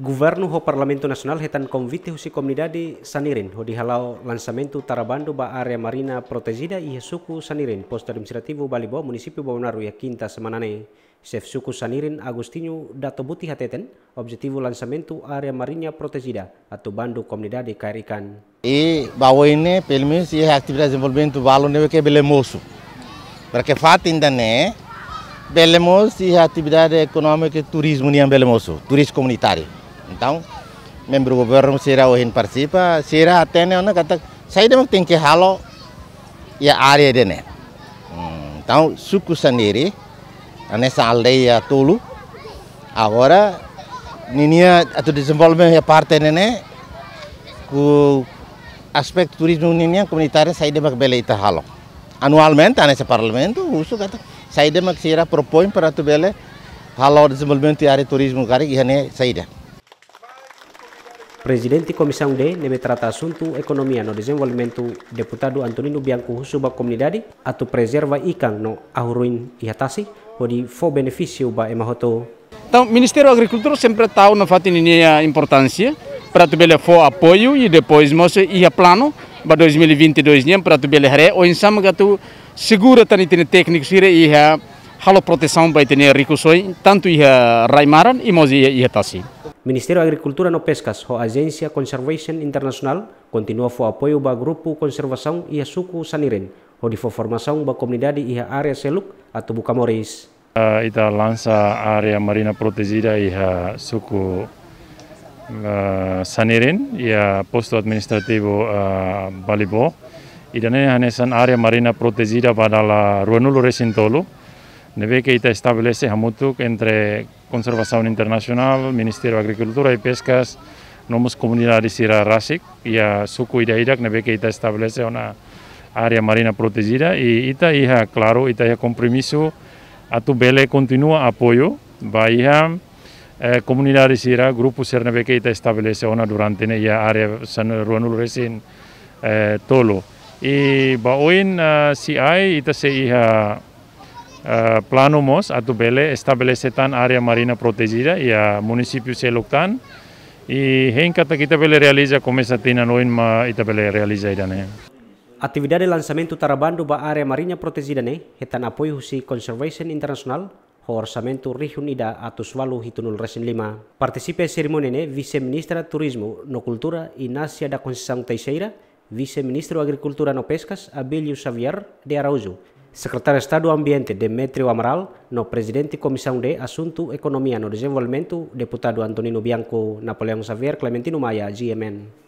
Governo ho Parlamento Nasional hetan konvite husi komunidade Sanirin ho dihalau lansamento Tarabando ba Area marina protegida i suku Sanirin posto administrativo Balibo município Baunaru ya quinta semana ne chef suku Sanirin Agostinho Datobuti hateten objetivo lansamento Area Marina protegida atau Bandu komunidade Kairikan e bawoine pelmis e atividade de desenvolvimento balo neve ke belemoso para que fatin da né Belemos e atividade econômica e turismo em Belemoso, turismo comunitário. Então, membro governo o ohin participa, até né, ona kata saya demak que halo ya área de né. então, suku sendiri nessa aldeia ya tulu agora ninia atau desenvolvimento ya parte né, ku aspek turismo ninia komunitário sai demak beleita halo. Anualmente nessa parlamento usuk kata sai demak sira propõe para tu bele halo desenvolvimento área turismo kari ihane sai Presidente Comissão D, deve tratar assunto economia no desenvolvimento, deputado Antonino Bianco a Comunidade, atau preserva ikan no ahuruin iatasi, pode fo benefício ba emahoto. Então, o Ministério da Agricultura sempre está na fatinha importância para tu bele fo apoio e depois mostra ia plano para 2022 nem para tu bele re ou insama tu segura tani tene técnico sire ia halo proteção ba ter rico soi tanto ia raimaran e mozi ia ia Ministério da Agricultura no Pescas, o Agência Conservation Internacional, continua o apoio para o Grupo Conservação e a Suco Saniren, ou de formação a comunidade e a área Seluk, a Tubucamores. Uh, ah, ita lança a área marina protegida e a Suco uh, ah, Saniren e a posto administrativo uh, Balibó. E daí a área marina protegida para a Ruanulo Recintolo, neve que ita estabelece a entre Conservación Internacional, Ministerio de Agricultura y Pescas, nomos comunidad de Rasik y a suku que establece una área marina protegida y ita hija claro ita iha compromiso a tu bele continúa apoyo va hija eh, ira de grupo ser nebe que establece una durante la área san ruanul resin eh, y hoy si hay ita se hija Uh, eh, plano MOS atu bele estabelecetan área marina protegida e a município seloktan e renkata kita bele realiza começa tina noin ma ita bele realiza idane. Atividade lançamento tarabando ba área marinha protegida ne hetan apoio husi Conservation International ho orçamento rihunida atu swalu hitunul resin lima. Participe cerimônia ne vice-ministra turismo no cultura Inácia da Conceição Teixeira, vice-ministro agricultura no pescas Abelio Xavier de Araújo, Secretário de Estado do Ambiente Demetrio Amaral, no presidente da Comissão de Assunto Economia no Desenvolvimento, deputado Antonino Bianco, Napoleão Xavier, Clementino Maia, GMN.